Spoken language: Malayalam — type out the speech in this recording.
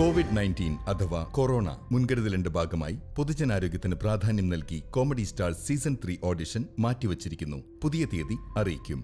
കോവിഡ് നയൻറ്റീൻ അഥവാ കൊറോണ മുൻകരുതലിന്റെ ഭാഗമായി പൊതുജനാരോഗ്യത്തിന് പ്രാധാന്യം നൽകി comedy star season three audition മാറ്റിവച്ചിരിക്കുന്നു പുതിയ തീയതി അറിയിക്കും